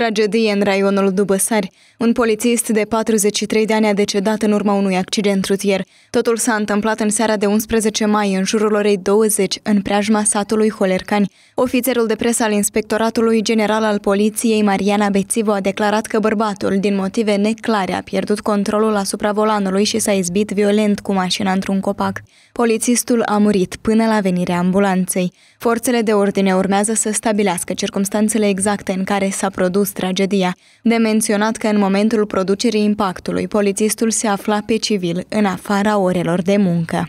Tragedie în raionul Dubăsari. Un polițist de 43 de ani a decedat în urma unui accident rutier. Totul s-a întâmplat în seara de 11 mai, în jurul orei 20, în preajma satului Holercani. Ofițerul de presă al Inspectoratului General al Poliției, Mariana Bețivo, a declarat că bărbatul, din motive neclare, a pierdut controlul asupra volanului și s-a izbit violent cu mașina într-un copac. Polițistul a murit până la venirea ambulanței. Forțele de ordine urmează să stabilească circumstanțele exacte în care s-a produs produs tragedia. De menționat că în momentul producerii impactului, polițistul se afla pe civil, în afara orelor de muncă.